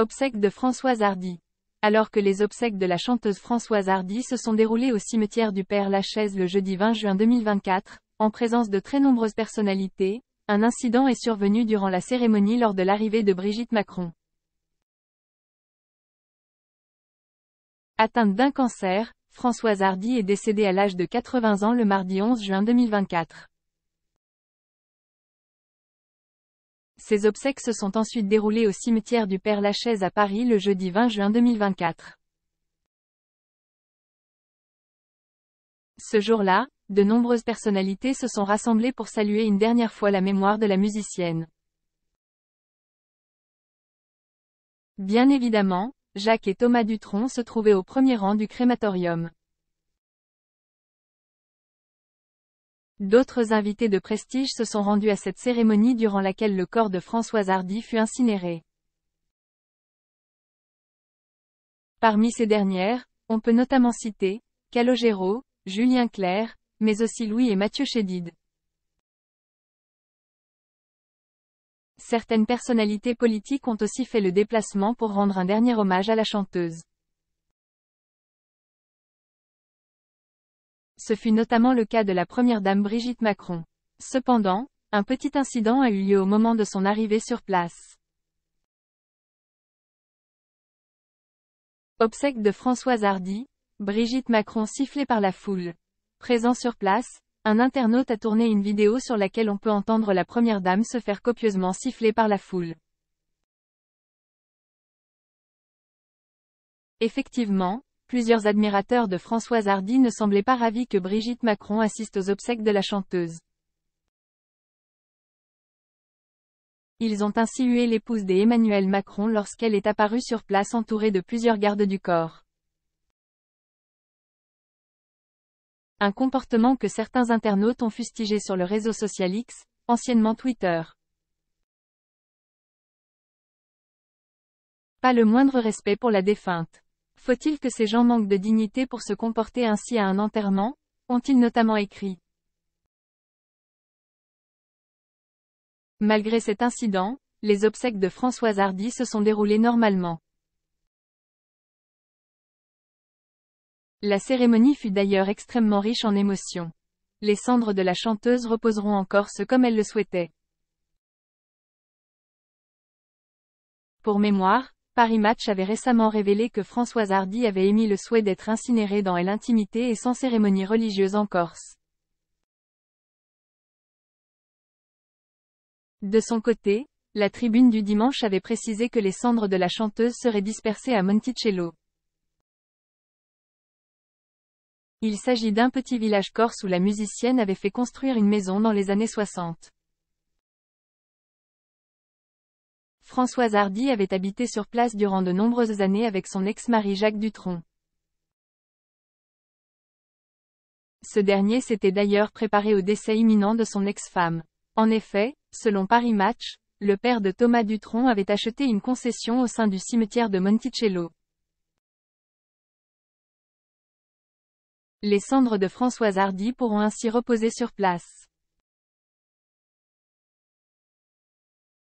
Obsèques de Françoise Hardy. Alors que les obsèques de la chanteuse Françoise Hardy se sont déroulées au cimetière du Père Lachaise le jeudi 20 juin 2024, en présence de très nombreuses personnalités, un incident est survenu durant la cérémonie lors de l'arrivée de Brigitte Macron. Atteinte d'un cancer, Françoise Hardy est décédée à l'âge de 80 ans le mardi 11 juin 2024. Ses obsèques se sont ensuite déroulées au cimetière du Père-Lachaise à Paris le jeudi 20 juin 2024. Ce jour-là, de nombreuses personnalités se sont rassemblées pour saluer une dernière fois la mémoire de la musicienne. Bien évidemment, Jacques et Thomas Dutron se trouvaient au premier rang du crématorium. D'autres invités de prestige se sont rendus à cette cérémonie durant laquelle le corps de Françoise Hardy fut incinéré. Parmi ces dernières, on peut notamment citer, Calogero, Julien Clerc, mais aussi Louis et Mathieu Chédid. Certaines personnalités politiques ont aussi fait le déplacement pour rendre un dernier hommage à la chanteuse. Ce fut notamment le cas de la première dame Brigitte Macron. Cependant, un petit incident a eu lieu au moment de son arrivée sur place. Obsèque de Françoise Hardy, Brigitte Macron sifflée par la foule. Présent sur place, un internaute a tourné une vidéo sur laquelle on peut entendre la première dame se faire copieusement siffler par la foule. Effectivement, Plusieurs admirateurs de Françoise Hardy ne semblaient pas ravis que Brigitte Macron assiste aux obsèques de la chanteuse. Ils ont ainsi hué l'épouse d'Emmanuel Macron lorsqu'elle est apparue sur place entourée de plusieurs gardes du corps. Un comportement que certains internautes ont fustigé sur le réseau social X, anciennement Twitter. Pas le moindre respect pour la défunte. Faut-il que ces gens manquent de dignité pour se comporter ainsi à un enterrement ont-ils notamment écrit. Malgré cet incident, les obsèques de Françoise Hardy se sont déroulées normalement. La cérémonie fut d'ailleurs extrêmement riche en émotions. Les cendres de la chanteuse reposeront encore ce comme elle le souhaitait. Pour mémoire, Paris Match avait récemment révélé que Françoise Hardy avait émis le souhait d'être incinérée dans l'intimité et sans cérémonie religieuse en Corse. De son côté, la tribune du dimanche avait précisé que les cendres de la chanteuse seraient dispersées à Monticello. Il s'agit d'un petit village corse où la musicienne avait fait construire une maison dans les années 60. Françoise Hardy avait habité sur place durant de nombreuses années avec son ex-mari Jacques Dutronc. Ce dernier s'était d'ailleurs préparé au décès imminent de son ex-femme. En effet, selon Paris Match, le père de Thomas Dutronc avait acheté une concession au sein du cimetière de Monticello. Les cendres de Françoise Hardy pourront ainsi reposer sur place.